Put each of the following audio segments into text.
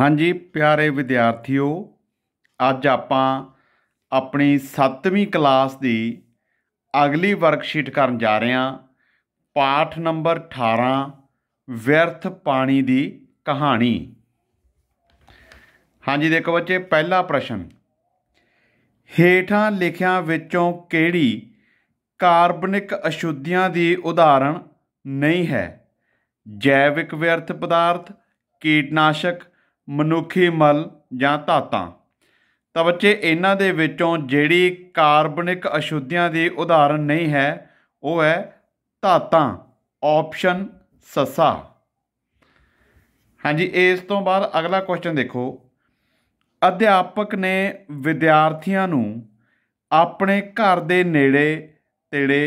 ਹਾਂਜੀ ਪਿਆਰੇ ਵਿਦਿਆਰਥੀਓ ਅੱਜ ਆਪਾਂ ਆਪਣੀ 7ਵੀਂ ਕਲਾਸ ਦੀ ਅਗਲੀ ਵਰਕਸ਼ੀਟ ਕਰਨ ਜਾ ਰਹੇ ਹਾਂ ਪਾਠ ਨੰਬਰ 18 ਵਿਅਰਥ ਪਾਣੀ ਦੀ ਕਹਾਣੀ ਹਾਂਜੀ ਦੇਖੋ ਬੱਚੇ ਪਹਿਲਾ ਪ੍ਰਸ਼ਨ ਹੇਠਾਂ ਲਿਖਿਆਂ ਵਿੱਚੋਂ ਕਿਹੜੀ ਕਾਰਬਨਿਕ ਅਸ਼ੁੱਧੀਆਂ ਦੀ ਉਦਾਹਰਣ ਨਹੀਂ ਹੈ ਜੈਵਿਕ ਵਿਅਰਥ ਪਦਾਰਥ ਕੀਟਨਾਸ਼ਕ ਮਨੁੱਖੀ ਮਲ ਜਾਂ ਧਾਤਾਂ ਤਾਂ ਬੱਚੇ ਇਹਨਾਂ ਦੇ ਵਿੱਚੋਂ ਜਿਹੜੀ ਕਾਰਬਨਿਕ ਅਸ਼ੁੱਧੀਆਂ ਦੀ ਉਦਾਹਰਣ ਨਹੀਂ ਹੈ ਉਹ ਹੈ ਧਾਤਾਂ ਆਪਸ਼ਨ ਸਸਾ ਹਾਂਜੀ ਇਸ ਤੋਂ ਬਾਅਦ ਅਗਲਾ ਕੁਐਸਚਨ ਦੇਖੋ ਅਧਿਆਪਕ ਨੇ ਵਿਦਿਆਰਥੀਆਂ ਨੂੰ ਆਪਣੇ ਘਰ ਦੇ ਨੇੜੇ ਤੇੜੇ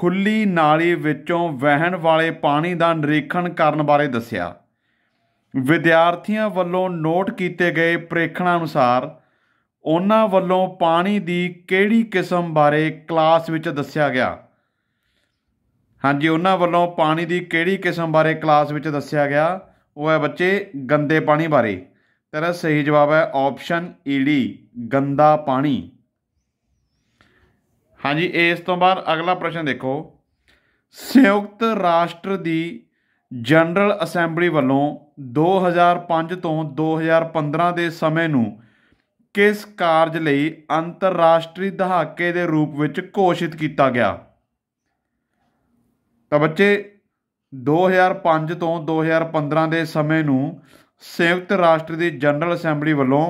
ਖੁੱਲੀ ਨਾਲੀ ਵਿੱਚੋਂ ਵਹਿਣ ਵਾਲੇ ਪਾਣੀ ਦਾ ਨਿਰੀਖਣ ਕਰਨ ਬਾਰੇ ਦੱਸਿਆ ਵਿਦਿਆਰਥੀਆਂ ਵੱਲੋਂ ਨੋਟ ਕੀਤੇ ਗਏ ਪ੍ਰੇਖਣਾਂ ਅਨੁਸਾਰ ਉਹਨਾਂ ਵੱਲੋਂ ਪਾਣੀ ਦੀ ਕਿਹੜੀ ਕਿਸਮ ਬਾਰੇ ਕਲਾਸ ਵਿੱਚ ਦੱਸਿਆ ਗਿਆ ਹਾਂਜੀ ਉਹਨਾਂ ਵੱਲੋਂ ਪਾਣੀ ਦੀ ਕਿਹੜੀ ਕਿਸਮ ਬਾਰੇ ਕਲਾਸ ਵਿੱਚ ਦੱਸਿਆ ਗਿਆ ਉਹ ਹੈ ਬੱਚੇ ਗੰਦੇ ਪਾਣੀ ਬਾਰੇ ਤੇਰਾ ਸਹੀ ਜਵਾਬ ਹੈ ਆਪਸ਼ਨ ਈਡੀ ਗੰਦਾ ਪਾਣੀ ਹਾਂਜੀ ਇਸ ਤੋਂ ਬਾਅਦ ਅਗਲਾ ਪ੍ਰਸ਼ਨ ਦੇਖੋ ਸੰਯੁਕਤ ਰਾਸ਼ਟਰ ਦੀ ਜਨਰਲ ਅਸੈਂਬਲੀ ਵੱਲੋਂ 2005 ਤੋਂ 2015 ਦੇ ਸਮੇਂ ਨੂੰ ਕਿਸ ਕਾਰਜ ਲਈ ਅੰਤਰਰਾਸ਼ਟਰੀ ਦਹਾਕੇ ਦੇ ਰੂਪ ਵਿੱਚ ਘੋਸ਼ਿਤ ਕੀਤਾ ਗਿਆ ਤਾਂ ਬੱਚੇ 2005 ਤੋਂ 2015 ਦੇ ਸਮੇਂ ਨੂੰ ਸੰਯੁਕਤ ਰਾਸ਼ਟਰ ਦੀ ਜਨਰਲ ਅਸੈਂਬਲੀ ਵੱਲੋਂ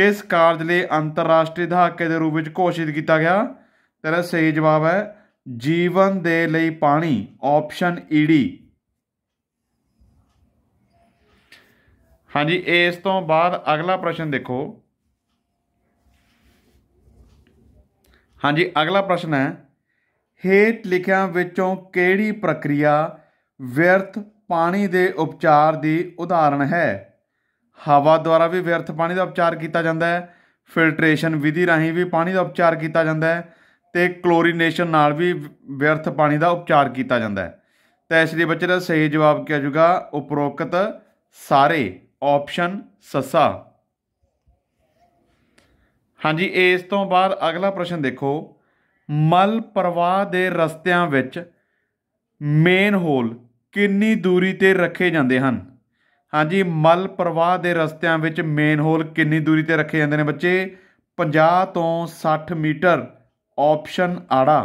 ਕਿਸ ਕਾਰਜ ਲਈ ਅੰਤਰਰਾਸ਼ਟਰੀ ਦਹਾਕੇ ਦੇ ਰੂਪ ਵਿੱਚ ਘੋਸ਼ਿਤ ਕੀਤਾ ਗਿਆ ਤੇਰਾ ਸਹੀ ਜਵਾਬ ਹੈ ਜੀਵਨ ਦੇ ਲਈ ਪਾਣੀ ਆਪਸ਼ਨ ਈਡੀ e ਹਾਂਜੀ ਇਸ ਤੋਂ ਬਾਅਦ ਅਗਲਾ ਪ੍ਰਸ਼ਨ ਦੇਖੋ ਹਾਂਜੀ ਅਗਲਾ ਪ੍ਰਸ਼ਨ ਹੈ ਹੇਠ ਲਿਖਿਆਂ ਵਿੱਚੋਂ ਕਿਹੜੀ ਪ੍ਰਕਿਰਿਆ ਵਿਅਰਥ ਪਾਣੀ ਦੇ ਉਪਚਾਰ ਦੀ ਉਦਾਹਰਣ ਹੈ ਹਵਾ ਦੁਆਰਾ ਵੀ ਵਿਅਰਥ ਪਾਣੀ ਦਾ ਉਪਚਾਰ ਕੀਤਾ ਜਾਂਦਾ ਹੈ ਫਿਲਟਰੇਸ਼ਨ ਵਿਧੀ ਰਾਹੀਂ ਵੀ ਪਾਣੀ ਦਾ ਉਪਚਾਰ ਕੀਤਾ ਜਾਂਦਾ ਹੈ ਤੇ ਕਲੋਰੀਨੇਸ਼ਨ ਨਾਲ ਵੀ ਵਿਅਰਥ ਪਾਣੀ ਦਾ ਉਪਚਾਰ ਕੀਤਾ ਜਾਂਦਾ ਹੈ ਤਾਂ ਇਸ ਲਈ ਬੱਚੇ ਦਾ ਸਹੀ ਜਵਾਬ ਕਿਹਾ ਜਾਊਗਾ ਉਪਰੋਕਤ ਸਾਰੇ ਆਪਸ਼ਨ ਸਸਾ ਹਾਂਜੀ ਇਸ ਤੋਂ ਬਾਅਦ ਅਗਲਾ ਪ੍ਰਸ਼ਨ ਦੇਖੋ ਮਲ ਪ੍ਰਵਾਹ ਦੇ ਰਸਤਿਆਂ ਵਿੱਚ ਮੇਨ ਹੋਲ ਕਿੰਨੀ ਦੂਰੀ ਤੇ ਰੱਖੇ ਜਾਂਦੇ ਹਨ ਹਾਂਜੀ ਮਲ ਪ੍ਰਵਾਹ ਦੇ ਰਸਤਿਆਂ ਵਿੱਚ ਮੇਨ ਹੋਲ ਕਿੰਨੀ ਦੂਰੀ ਤੇ ਰੱਖੇ ਜਾਂਦੇ ਨੇ ਬੱਚੇ 50 ਤੋਂ 60 ਮੀਟਰ ਆਪਸ਼ਨ ਆੜਾ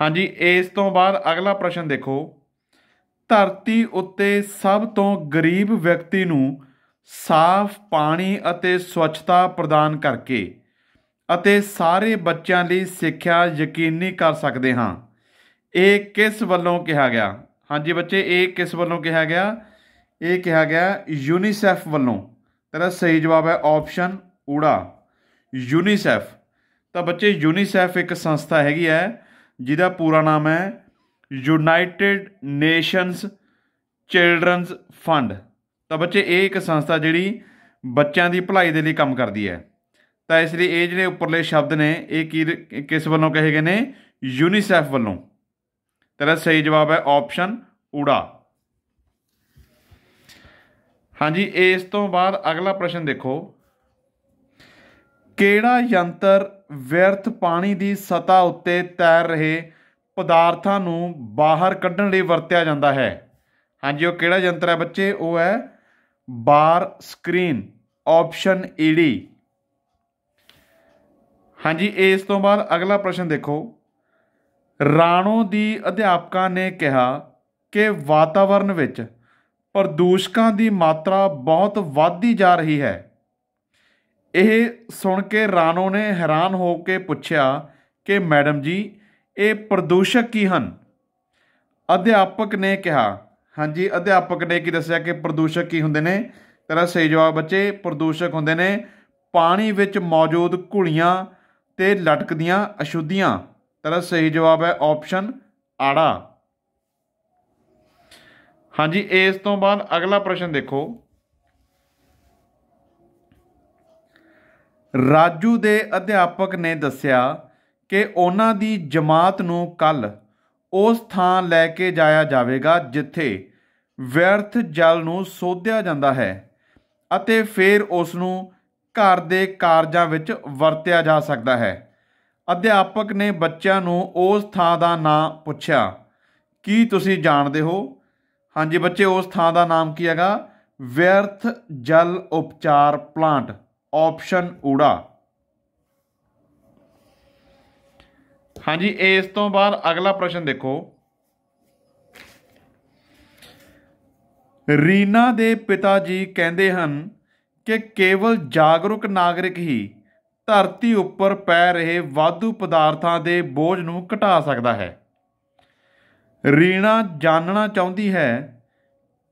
ਹਾਂਜੀ ਇਸ ਤੋਂ ਬਾਅਦ ਅਗਲਾ ਪ੍ਰਸ਼ਨ ਦੇਖੋ ਧਰਤੀ ਉੱਤੇ ਸਭ ਤੋਂ ਗਰੀਬ ਵਿਅਕਤੀ ਨੂੰ ਸਾਫ਼ ਪਾਣੀ ਅਤੇ ਸਵੱਛਤਾ ਪ੍ਰਦਾਨ ਕਰਕੇ ਅਤੇ ਸਾਰੇ ਬੱਚਿਆਂ ਲਈ ਸਿੱਖਿਆ ਯਕੀਨੀ ਕਰ ਸਕਦੇ ਹਾਂ ਇਹ ਕਿਸ ਵੱਲੋਂ ਕਿਹਾ ਗਿਆ ਹਾਂਜੀ ਬੱਚੇ ਇਹ ਕਿਸ ਵੱਲੋਂ ਕਿਹਾ ਗਿਆ ਇਹ ਕਿਹਾ ਗਿਆ ਯੂਨੀਸੈਫ ਵੱਲੋਂ ਤੇਰਾ ਸਹੀ ਜਵਾਬ ਹੈ ਆਪਸ਼ਨ ਊੜਾ ਯੂਨੀਸੈਫ ਤਾਂ ਬੱਚੇ ਯੂਨੀਸੈਫ ਇੱਕ ਸੰਸਥਾ ਹੈਗੀ ਹੈ ਜਿਹਦਾ ਪੂਰਾ ਨਾਮ ਹੈ ਯੂਨਾਈਟਿਡ ਨੇਸ਼ਨਸ ਚਿਲਡਰਨਸ ਫੰਡ ਤਾਂ ਬੱਚੇ ਇਹ ਇੱਕ ਸੰਸਥਾ ਜਿਹੜੀ ਬੱਚਿਆਂ ਦੀ ਭਲਾਈ ਦੇ ਲਈ ਕੰਮ ਕਰਦੀ ਹੈ ਤਾਂ ਇਸ ਲਈ ਇਹ ਜਿਹੜੇ ਉੱਪਰਲੇ ਸ਼ਬਦ ਨੇ ਇਹ ਕੀ ਕਿਸ ਵੱਲੋਂ ਕਹੇ ਗਏ ਨੇ ਯੂਨੀਸੈਫ ਵੱਲੋਂ ਤੇਰਾ ਸਹੀ ਜਵਾਬ ਹੈ ਆਪਸ਼ਨ ਊੜਾ ਹਾਂਜੀ ਇਸ ਤੋਂ ਬਾਅਦ ਅਗਲਾ ਪ੍ਰਸ਼ਨ ਦੇਖੋ ਕਿਹੜਾ ਯੰਤਰ ਵਿਅਰਥ ਪਾਣੀ ਦੀ ਸਤਾ ਉੱਤੇ ਤੈਰ ਰਹੇ ਪਦਾਰਥਾਂ ਨੂੰ ਬਾਹਰ ਕੱਢਣ ਲਈ ਵਰਤਿਆ ਜਾਂਦਾ ਹੈ ਹਾਂਜੀ ਉਹ ਕਿਹੜਾ ਯੰਤਰ ਹੈ ਬੱਚੇ ਉਹ ਹੈ ਬਾਰ ਸਕਰੀਨ ਆਪਸ਼ਨ ਈਡੀ ਹਾਂਜੀ ਇਸ ਤੋਂ ਬਾਅਦ ਅਗਲਾ ਪ੍ਰਸ਼ਨ ਦੇਖੋ ਰਾਣੋ ਦੀ ਅਧਿਆਪਕਾਂ ਨੇ ਕਿਹਾ ਕਿ ਵਾਤਾਵਰਣ ਵਿੱਚ ਪ੍ਰਦੂਸ਼ਕਾਂ ਦੀ ਮਾਤਰਾ ਬਹੁਤ ਵਧਦੀ ਜਾ ਰਹੀ ਹੈ ਇਹ ਸੁਣ ਕੇ ਰਾਣੋ ਨੇ ਹੈਰਾਨ ਹੋ ਕੇ ਪੁੱਛਿਆ ਕਿ ਮੈਡਮ ਜੀ ਇਹ ਪ੍ਰਦੂਸ਼ਕ ਕੀ ਹਨ ਅਧਿਆਪਕ ਨੇ ਕਿਹਾ ਹਾਂਜੀ ਅਧਿਆਪਕ ਨੇ ਕੀ ਦੱਸਿਆ ਕਿ ਪ੍ਰਦੂਸ਼ਕ ਕੀ ਹੁੰਦੇ ਨੇ ਤੇਰਾ ਸਹੀ ਜਵਾਬ ਬੱਚੇ ਪ੍ਰਦੂਸ਼ਕ ਹੁੰਦੇ ਨੇ ਪਾਣੀ ਵਿੱਚ ਮੌਜੂਦ ਘੁਲੀਆਂ ਤੇ ਲਟਕਦੀਆਂ ਅਸ਼ੁੱਧੀਆਂ ਤੇਰਾ ਸਹੀ ਜਵਾਬ ਹੈ ਆਪਸ਼ਨ ਆੜਾ ਹਾਂਜੀ ਇਸ ਤੋਂ ਬਾਅਦ ਅਗਲਾ ਪ੍ਰਸ਼ਨ ਦੇਖੋ ਰਾਜੂ ਦੇ ਅਧਿਆਪਕ ਨੇ ਦੱਸਿਆ ਕਿ ਉਹਨਾਂ ਦੀ ਜਮਾਤ ਨੂੰ ਕੱਲ ਉਸ ਥਾਂ ਲੈ ਕੇ ਜਾਇਆ ਜਾਵੇਗਾ ਜਿੱਥੇ ਵਿਅਰਥ ਜਲ ਨੂੰ ਸੋਧਿਆ ਜਾਂਦਾ ਹੈ ਅਤੇ ਫਿਰ ਉਸ ਨੂੰ ਘਰ ਦੇ ਕਾਰਜਾਂ ਵਿੱਚ ਵਰਤਿਆ ਜਾ ਸਕਦਾ ਹੈ ਅਧਿਆਪਕ ਨੇ ਬੱਚਿਆਂ ਨੂੰ ਉਸ ਥਾਂ ਦਾ ਨਾਮ ਪੁੱਛਿਆ ਕੀ ਤੁਸੀਂ ਜਾਣਦੇ ਹੋ ਹਾਂਜੀ ਬੱਚੇ ਉਸ ਥਾਂ ਦਾ ਨਾਮ ਕੀ ਹੈਗਾ ਵਿਅਰਥ ਜਲ ਉਪਚਾਰ ਪਲਾਂਟ ਆਪਸ਼ਨ ਊੜਾ ਹਾਂਜੀ ਇਸ ਤੋਂ ਬਾਅਦ ਅਗਲਾ ਪ੍ਰਸ਼ਨ ਦੇਖੋ ਰੀਨਾ ਦੇ ਪਿਤਾ ਜੀ ਕਹਿੰਦੇ ਹਨ ਕਿ ਕੇਵਲ ਜਾਗਰੂਕ ਨਾਗਰਿਕ ਹੀ ਧਰਤੀ ਉੱਪਰ ਪੈ ਰਹੇ ਵਾਧੂ ਪਦਾਰਥਾਂ ਦੇ ਬੋਝ ਨੂੰ ਘਟਾ ਸਕਦਾ ਹੈ ਰੀਨਾ ਜਾਣਨਾ ਚਾਹੁੰਦੀ ਹੈ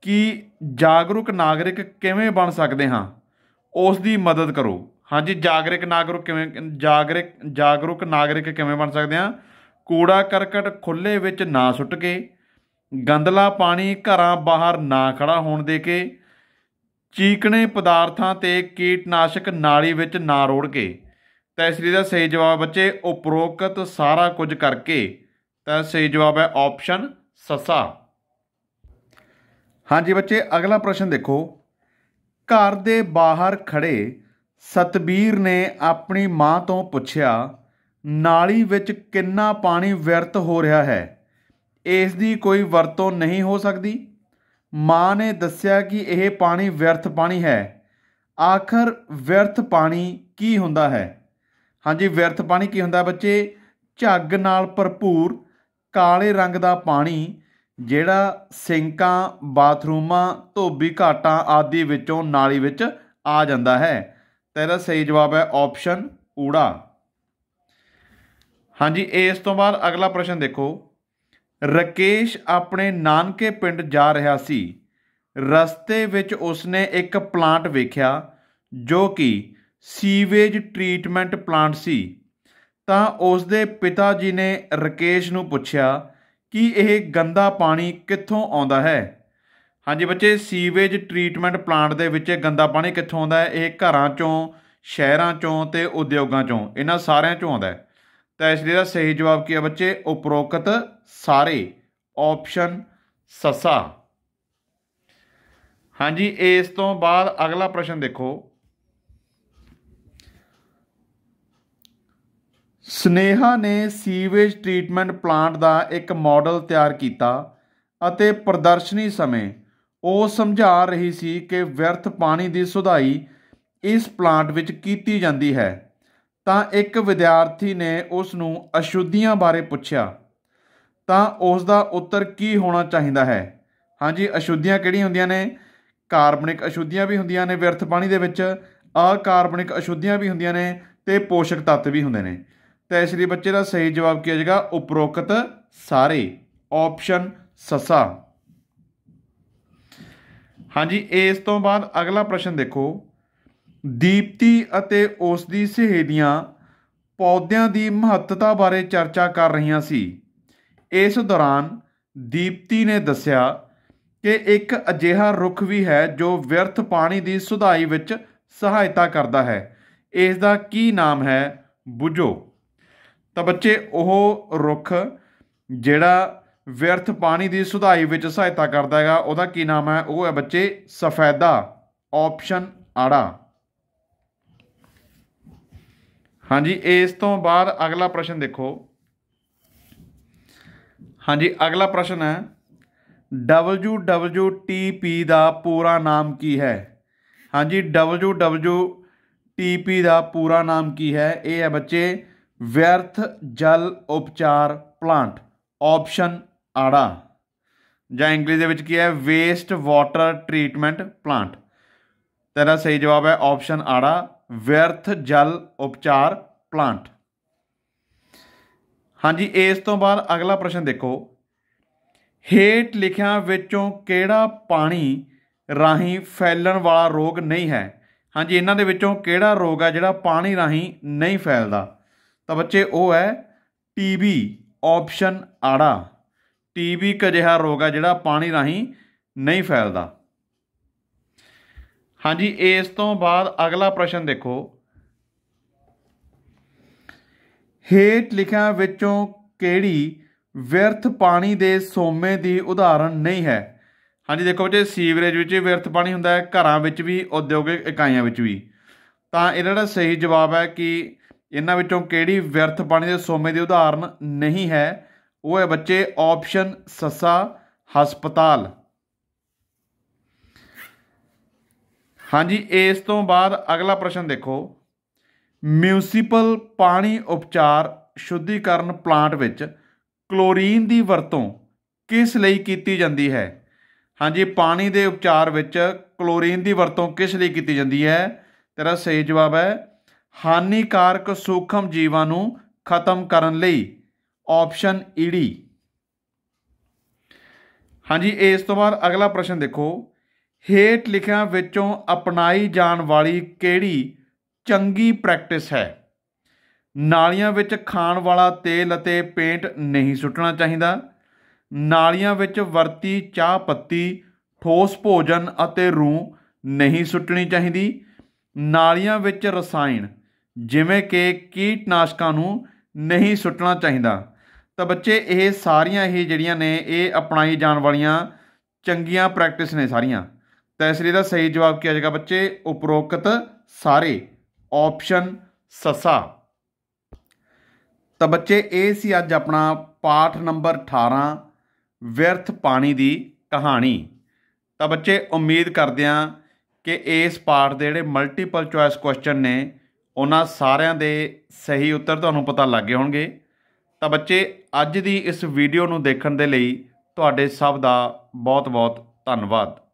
ਕਿ ਜਾਗਰੂਕ ਨਾਗਰਿਕ ਕਿਵੇਂ ਬਣ ਸਕਦੇ ਹਾਂ ਉਸ ਦੀ ਮਦਦ ਕਰੋ ਹਾਂਜੀ ਜਾਗਰਿਕ ਨਾਗਰਿਕ ਕਿਵੇਂ ਜਾਗਰਿਕ ਜਾਗਰੂਕ ਨਾਗਰਿਕ ਕਿਵੇਂ ਬਣ ਸਕਦੇ ਆ ਕੂੜਾ ਕਰਕਟ ਖੁੱਲੇ ਵਿੱਚ ਨਾ ਸੁੱਟ ਕੇ ਗੰਦਲਾ ਪਾਣੀ ਘਰਾਂ ਬਾਹਰ ਨਾ ਖੜਾ ਹੋਣ ਦੇ ਕੇ ਚੀਕਣੇ ਪਦਾਰਥਾਂ ਤੇ ਕੀਟਨਾਸ਼ਕ ਨਾਲੀ ਵਿੱਚ ਨਾ ਰੋੜ ਕੇ ਤਾਂ ਇਸ ਲਈ ਦਾ ਸਹੀ ਜਵਾਬ ਬੱਚੇ ਉਪਰੋਕਤ ਸਾਰਾ ਕੁਝ ਕਰਕੇ ਤਾਂ ਸਹੀ ਜਵਾਬ ਹੈ ਆਪਸ਼ਨ ਸਸਾ ਹਾਂਜੀ ਬੱਚੇ ਅਗਲਾ ਪ੍ਰਸ਼ਨ ਦੇਖੋ ਘਰ ਦੇ ਬਾਹਰ ਖੜੇ ਸਤਬੀਰ ਨੇ ਆਪਣੀ ਮਾਂ ਤੋਂ ਪੁੱਛਿਆ ਨਾਲੀ ਵਿੱਚ ਕਿੰਨਾ ਪਾਣੀ ਵਿਅਰਤ ਹੋ ਰਿਹਾ ਹੈ ਇਸ ਦੀ ਕੋਈ ਵਰਤੋਂ ਨਹੀਂ ਹੋ ਸਕਦੀ ਮਾਂ ਨੇ ਦੱਸਿਆ ਕਿ ਇਹ ਪਾਣੀ ਵਿਅਰਥ ਪਾਣੀ ਹੈ ਆਖਰ ਵਿਅਰਥ ਪਾਣੀ ਕੀ ਹੁੰਦਾ ਹੈ ਹਾਂਜੀ ਵਿਅਰਥ ਪਾਣੀ ਕੀ ਹੁੰਦਾ ਬੱਚੇ ਝੱਗ ਨਾਲ ਭਰਪੂਰ ਕਾਲੇ ਰੰਗ ਦਾ ਪਾਣੀ ਜਿਹੜਾ ਸਿੰਕਾਂ ਬਾਥਰੂਮਾਂ ਧੋਬੀ ਘਾਟਾਂ ਆਦਿ ਵਿੱਚੋਂ ਨਾਲੀ ਵਿੱਚ ਆ ਜਾਂਦਾ ਹੈ ਤਾਂ ਇਹਦਾ ਸਹੀ ਜਵਾਬ ਹੈ ਆਪਸ਼ਨ ਊੜਾ ਹਾਂਜੀ ਇਸ ਤੋਂ ਬਾਅਦ ਅਗਲਾ ਪ੍ਰਸ਼ਨ ਦੇਖੋ ਰਕੇਸ਼ ਆਪਣੇ ਨਾਨਕੇ ਪਿੰਡ ਜਾ ਰਿਹਾ ਸੀ ਰਸਤੇ ਵਿੱਚ ਉਸਨੇ ਇੱਕ ਪਲਾਂਟ ਵੇਖਿਆ ਜੋ ਕਿ ਸੀਵੇਜ ਟ੍ਰੀਟਮੈਂਟ ਪਲਾਂਟ ਸੀ ਤਾਂ ਉਸਦੇ ਪਿਤਾ ਜੀ ਨੇ ਰਕੇਸ਼ ਨੂੰ ਪੁੱਛਿਆ ਕਿ ਇਹ ਗੰਦਾ ਪਾਣੀ ਕਿੱਥੋਂ ਆਉਂਦਾ ਹੈ ਹਾਂਜੀ ਬੱਚੇ ਸੀਵੇਜ ਟ੍ਰੀਟਮੈਂਟ ਪਲਾਂਟ ਦੇ ਵਿੱਚ ਗੰਦਾ ਪਾਣੀ ਕਿੱਥੋਂ ਆਉਂਦਾ ਹੈ ਇਹ ਘਰਾਂ ਚੋਂ ਸ਼ਹਿਰਾਂ ਚੋਂ ਤੇ ਉਦਯੋਗਾਂ ਚੋਂ ਇਹਨਾਂ ਸਾਰਿਆਂ ਚੋਂ ਆਉਂਦਾ ਹੈ ਤਾਂ ਇਸ ਲਈ ਦਾ ਸਹੀ ਜਵਾਬ ਕੀ ਹੈ ਬੱਚੇ ਉਪਰੋਕਤ ਸਾਰੇ ਆਪਸ਼ਨ ਸਸਾ ਹਾਂਜੀ ਇਸ ਤੋਂ ਬਾਅਦ ਅਗਲਾ ਪ੍ਰਸ਼ਨ ਦੇਖੋ ਸਨੇਹਾ ਨੇ ਸੀਵੇਜ ਟ੍ਰੀਟਮੈਂਟ ਪਲਾਂਟ ਦਾ ਇੱਕ ਮਾਡਲ ਤਿਆਰ ਕੀਤਾ ਅਤੇ ਪ੍ਰਦਰਸ਼ਨੀ ਸਮੇਂ ਉਹ ਸਮਝਾ ਰਹੀ ਸੀ ਕਿ ਵਿਅਰਥ ਪਾਣੀ ਦੀ ਸੁਧਾਈ ਇਸ ਪਲਾਂਟ ਵਿੱਚ ਕੀਤੀ ਜਾਂਦੀ ਹੈ ਤਾਂ ਇੱਕ ਵਿਦਿਆਰਥੀ ਨੇ ਉਸ ਨੂੰ ਅਸ਼ੁੱਧੀਆਂ ਬਾਰੇ ਪੁੱਛਿਆ ਤਾਂ ਉਸ ਦਾ ਉੱਤਰ ਕੀ ਹੋਣਾ ਚਾਹੀਦਾ ਹੈ ਹਾਂਜੀ ਅਸ਼ੁੱਧੀਆਂ ਕਿਹੜੀਆਂ ਹੁੰਦੀਆਂ ਨੇ ਕਾਰਬਨਿਕ ਅਸ਼ੁੱਧੀਆਂ ਵੀ ਹੁੰਦੀਆਂ ਨੇ ਵਿਅਰਥ ਪਾਣੀ ਦੇ ਵਿੱਚ ਅਕਾਰਬਨਿਕ ਅਸ਼ੁੱਧੀਆਂ ਵੀ ਹੁੰਦੀਆਂ ਨੇ ਤੇ ਪੋਸ਼ਕ ਤੱਤ ਵੀ ਹੁੰਦੇ ਨੇ ਤਾਂ ਇਸ ਲਈ ਬੱਚੇ ਦਾ ਸਹੀ ਜਵਾਬ ਕੀ ਹੋ ਜਾਏਗਾ ਉਪਰੋਕਤ ਸਾਰੇ ਆਪਸ਼ਨ ਸਸਾ ਹਾਂਜੀ ਇਸ ਤੋਂ ਬਾਅਦ ਅਗਲਾ ਪ੍ਰਸ਼ਨ ਦੇਖੋ ਦੀਪਤੀ ਅਤੇ ਉਸ ਦੀ ਸਹੇਲੀਆਂ ਪੌਦਿਆਂ ਦੀ ਮਹੱਤਤਾ ਬਾਰੇ ਚਰਚਾ ਕਰ ਰਹੀਆਂ ਸੀ ਇਸ ਦੌਰਾਨ ਦੀਪਤੀ ਨੇ ਦੱਸਿਆ ਕਿ ਇੱਕ ਅਜਿਹਾ ਰੁੱਖ ਵੀ ਹੈ ਜੋ ਵਿਅਰਥ ਪਾਣੀ ਦੀ ਸੁਧਾਈ ਵਿੱਚ ਸਹਾਇਤਾ ਕਰਦਾ ਹੈ ਇਸ ਦਾ ਕੀ ਨਾਮ ਹੈ ਬੁਝੋ ਤਾਂ ਬੱਚੇ ਉਹ ਰੁੱਖ ਜਿਹੜਾ ਵਿਅਰਥ ਪਾਣੀ ਦੀ ਸੁਧਾਈ ਵਿੱਚ ਸਹਾਇਤਾ ਕਰਦਾ ਹੈਗਾ ਉਹਦਾ ਕੀ ਨਾਮ ਹੈ ਉਹ ਹੈ ਬੱਚੇ ਸਫੈਦਾ ਆਪਸ਼ਨ ਆੜਾ ਹਾਂਜੀ ਇਸ ਤੋਂ ਬਾਅਦ ਅਗਲਾ ਪ੍ਰਸ਼ਨ ਦੇਖੋ ਹਾਂਜੀ ਅਗਲਾ ਪ੍ਰਸ਼ਨ ਹੈ WWTP ਦਾ ਪੂਰਾ ਨਾਮ ਕੀ ਹੈ ਹਾਂਜੀ WWTP ਦਾ ਪੂਰਾ ਨਾਮ ਕੀ ਹੈ ਇਹ ਹੈ ਬੱਚੇ ਵਿਅਰਥ ਜਲ ਉਪਚਾਰ ਪਲਾਂਟ ਆਪਸ਼ਨ ਆੜਾ ਜਾਂ ਇੰਗਲਿਸ਼ ਦੇ ਵਿੱਚ ਕੀ ਹੈ ਵੇਸਟ ਵਾਟਰ ਟ੍ਰੀਟਮੈਂਟ ਪਲਾਂਟ ਤੇਰਾ ਸਹੀ ਜਵਾਬ ਹੈ ਆਪਸ਼ਨ ਆੜਾ ਵਿਅਰਥ ਜਲ ਉਪਚਾਰ ਪਲਾਂਟ ਹਾਂਜੀ ਇਸ ਤੋਂ ਬਾਅਦ ਅਗਲਾ ਪ੍ਰਸ਼ਨ ਦੇਖੋ ਹੇਟ ਲਿਖਿਆ ਵਿੱਚੋਂ ਕਿਹੜਾ ਪਾਣੀ ਰਾਹੀਂ ਫੈਲਣ ਵਾਲਾ ਰੋਗ ਨਹੀਂ ਹੈ ਹਾਂਜੀ ਇਹਨਾਂ ਦੇ ਵਿੱਚੋਂ ਕਿਹੜਾ ਰੋਗ ਹੈ ਜਿਹੜਾ ਪਾਣੀ ਰਾਹੀਂ ਨਹੀਂ ਫੈਲਦਾ ਤਾਂ ਬੱਚੇ ਉਹ ਹੈ ਟੀਬੀ ਆਪਸ਼ਨ ਆੜਾ ਟੀਬੀ ਇੱਕ ਅਜਿਹਾ ਰੋਗ ਹੈ ਜਿਹੜਾ ਪਾਣੀ ਰਾਹੀਂ ਨਹੀਂ ਫੈਲਦਾ ਹਾਂਜੀ ਇਸ ਤੋਂ ਬਾਅਦ ਅਗਲਾ ਪ੍ਰਸ਼ਨ ਦੇਖੋ ਹੇਠ ਲਿਖਿਆ ਵਿੱਚੋਂ ਕਿਹੜੀ ਵਿਅਰਥ ਪਾਣੀ ਦੇ ਸੋਮੇ ਦੀ ਉਦਾਹਰਣ ਨਹੀਂ ਹੈ ਹਾਂਜੀ ਦੇਖੋ ਬੱਚੇ ਸੀਵਰੇਜ ਵਿੱਚ ਵਿਅਰਥ ਪਾਣੀ ਹੁੰਦਾ ਹੈ ਘਰਾਂ ਵਿੱਚ ਵੀ ਉਦਯੋਗਿਕ ਇਕਾਈਆਂ ਵਿੱਚ ਵੀ ਤਾਂ ਇਹਦਾ ਜਿਹੜਾ ਸਹੀ ਜਵਾਬ ਹੈ ਕਿ ਇਹਨਾਂ ਵਿੱਚੋਂ ਕਿਹੜੀ ਵਿਅਰਥ ਪਾਣੀ ਦੇ ਸੋਮੇ ਦੀ ਉਦਾਹਰਣ ਨਹੀਂ ਹੈ ਉਹ ਹੈ ਬੱਚੇ ਆਪਸ਼ਨ ਸਸਾ ਹਸਪਤਾਲ ਹਾਂਜੀ ਇਸ ਤੋਂ ਬਾਅਦ ਅਗਲਾ ਪ੍ਰਸ਼ਨ ਦੇਖੋ ਮਿਊਨਿਸਪਲ ਪਾਣੀ ਉਪਚਾਰ ਸ਼ੁੱਧੀਕਰਨ ਪਲਾਂਟ ਵਿੱਚ ਕਲੋਰੀਨ ਦੀ ਵਰਤੋਂ ਕਿਸ ਲਈ ਕੀਤੀ ਜਾਂਦੀ ਹੈ ਹਾਂਜੀ ਪਾਣੀ ਦੇ ਉਪਚਾਰ ਵਿੱਚ ਕਲੋਰੀਨ ਦੀ ਵਰਤੋਂ ਕਿਸ ਲਈ ਕੀਤੀ ਜਾਂਦੀ ਹੈ ਤੇਰਾ ਸਹੀ ਜਵਾਬ ਹੈ ਹਾਨੀਕਾਰਕ ਸੂਖਮ ਜੀਵਾਂ ਨੂੰ ਖਤਮ ਕਰਨ ਲਈ ਆਪਸ਼ਨ ਈਡੀ ਹਾਂਜੀ ਇਸ ਤੋਂ ਬਾਅਦ ਅਗਲਾ ਪ੍ਰਸ਼ਨ ਦੇਖੋ ਹੇਠ ਲਿਖਿਆਂ ਵਿੱਚੋਂ ਅਪਣਾਈ ਜਾਣ ਵਾਲੀ ਕਿਹੜੀ ਚੰਗੀ ਪ੍ਰੈਕਟਿਸ ਹੈ ਨਾਲੀਆਂ ਵਿੱਚ ਖਾਣ ਵਾਲਾ ਤੇਲ ਅਤੇ ਪੇਂਟ ਨਹੀਂ ਸੁੱਟਣਾ ਚਾਹੀਦਾ ਨਾਲੀਆਂ ਵਿੱਚ ਵਰਤੀ ਚਾਹ ਪੱਤੀ ਠੋਸ ਭੋਜਨ ਅਤੇ ਰੂਹ ਨਹੀਂ ਸੁੱਟਣੀ ਚਾਹੀਦੀ ਨਾਲੀਆਂ ਵਿੱਚ ਰਸਾਇਣ ਜਿਵੇਂ ਕਿ ਕੀਟਨਾਸ਼ਕਾਂ ਨੂੰ ਨਹੀਂ ਸੁੱਟਣਾ ਚਾਹੀਦਾ ਤਾਂ ਬੱਚੇ ਇਹ ਸਾਰੀਆਂ ਇਹ ਜਿਹੜੀਆਂ ਨੇ ਇਹ ਅਪਣਾਈ ਜਾਣ ਵਾਲੀਆਂ ਚੰਗੀਆਂ ਪ੍ਰੈਕਟਿਸ ਨੇ ਸਾਰੀਆਂ ਤਾਂ ਇਸ ਲਈ ਦਾ ਸਹੀ ਜਵਾਬ ਕੀ ਆ ਜਾਏਗਾ ਬੱਚੇ ਉਪਰੋਕਤ ਸਾਰੇ ਆਪਸ਼ਨ ਸਸਾ ਤਾਂ ਬੱਚੇ ਇਹ ਸੀ ਅੱਜ ਆਪਣਾ ਪਾਠ ਨੰਬਰ 18 ਵਿਅਰਥ ਪਾਣੀ ਦੀ ਕਹਾਣੀ ਤਾਂ ਬੱਚੇ ਉਮੀਦ ਕਰਦੇ ਆ ਕਿ ਇਸ ਪਾਠ ਦੇ ਜਿਹੜੇ ਮਲਟੀਪਲ ਚੁਆਇਸ ਕੁਐਸਚਨ ਨੇ ਉਹਨਾਂ ਸਾਰਿਆਂ ਦੇ ਸਹੀ ਉੱਤਰ ਤੁਹਾਨੂੰ ਪਤਾ ਲੱਗੇ ਹੋਣਗੇ ਤਾਂ ਬੱਚੇ ਅੱਜ ਦੀ ਇਸ ਵੀਡੀਓ ਨੂੰ ਦੇਖਣ ਦੇ ਲਈ ਤੁਹਾਡੇ ਸਭ ਦਾ ਬਹੁਤ ਬਹੁਤ ਧੰਨਵਾਦ